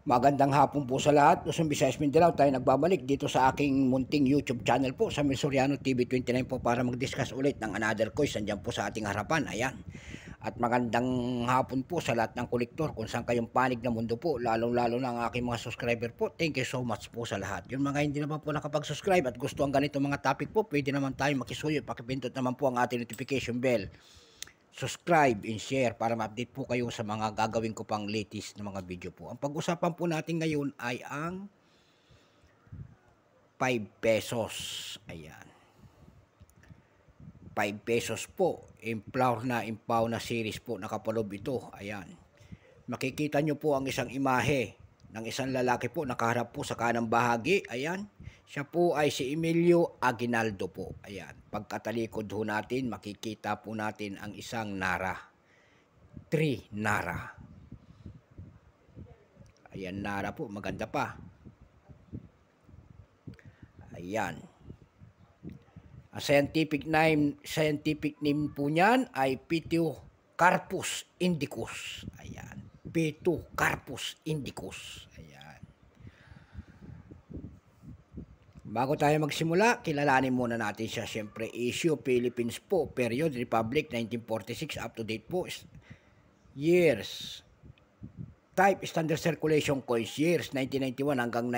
Magandang hapon po sa lahat. Luzon Visayas Mindanao tayo nagbabalik dito sa aking munting YouTube channel po sa Misoriano TV 29 po para mag-discuss ulit ng another course. Andiyan po sa ating harapan. Ayan. At magandang hapon po sa lahat ng kolektor kung saan kayong panig na mundo po. Lalo-lalo na ang aking mga subscriber po. Thank you so much po sa lahat. Yung mga hindi naman po nakapag-subscribe at gusto ang ganito mga topic po, pwede naman tayo makisuyo. Pakipindot naman po ang ating notification bell subscribe and share para ma-update po kayo sa mga gagawin ko pang latest na mga video po. Ang pag-usapan po natin ngayon ay ang 5 pesos. Ayan. 5 pesos po. Implow na, impaw na series po. Nakapalob ito. Ayan. Makikita nyo po ang isang imahe ng isang lalaki po nakaharap po sa kanang bahagi. Ayan. Siya po ay si Emilio Aguinaldo po. Ayan, pagkatalikod ho natin, makikita po natin ang isang nara. Tree nara. Ayan, nara po, maganda pa. Ayan. Ang scientific name, scientific name po niyan ay Carpus indicus. Ayan. Carpus indicus. Ayan. Bago tayo magsimula, kilalanin muna natin siya. Siyempre, issue Philippines po, period, Republic, 1946, up to date po, years. Type, standard circulation coins, years, 1991 hanggang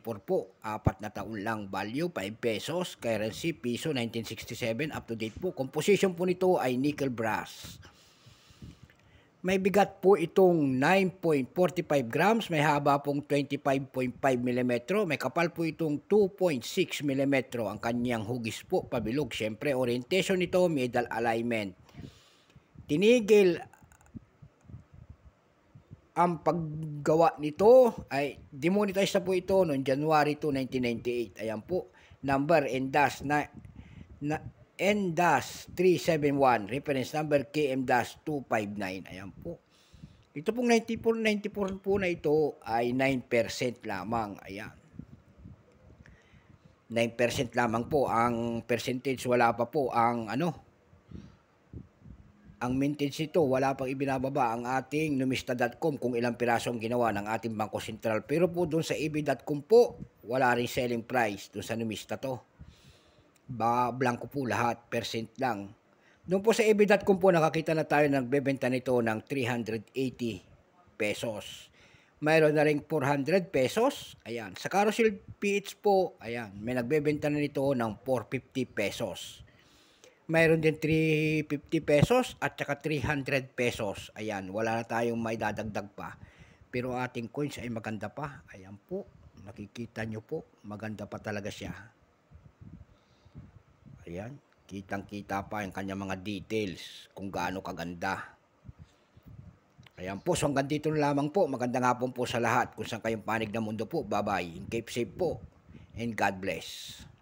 1994 po, apat na taon lang, value, 5 pesos, currency, piso, 1967, up to date po. Composition po nito ay nickel brass. May bigat po itong 9.45 grams, may haba pong 25.5 mm, may kapal po itong 2.6 mm ang kanyang hugis po pabilog. Siyempre, orientation nito, middle alignment. Tinigil ang paggawa nito ay demonetize na po ito noong January 2, 1998. Ayan po, number and dash na, na N-371, reference number KM-259. Ayan po. Ito pong 94-94 po na ito ay 9% lamang. Ayan. 9% lamang po ang percentage wala pa po ang ano ang maintenance ito wala pang ibinababa ang ating numista.com kung ilang piraso ang ginawa ng ating Bangko Sentral pero po doon sa ib.com e po wala rin selling price doon sa numista to ba blanco po lahat, percent lang. Doon po sa Ebidat kung po nakakita na tayo ng bebenta nito ng 380 pesos. Mayroon na ring 400 pesos. Ayan. Sa Carousel PH po, ayan, may nagbebenta na nito ng 450 pesos. Mayroon din 350 pesos at saka 300 pesos. Ayan, wala na tayong may dadagdag pa. Pero ating coins ay maganda pa. Ayan po, nakikita nyo po, maganda pa talaga siya. Ayan. Kitang-kita pa yung kanya mga details kung gaano kaganda. Ayan po. So hanggang dito na lamang po. Maganda nga po po sa lahat. Kung saan kayong panig na mundo po. Bye-bye. Keep safe po. And God bless.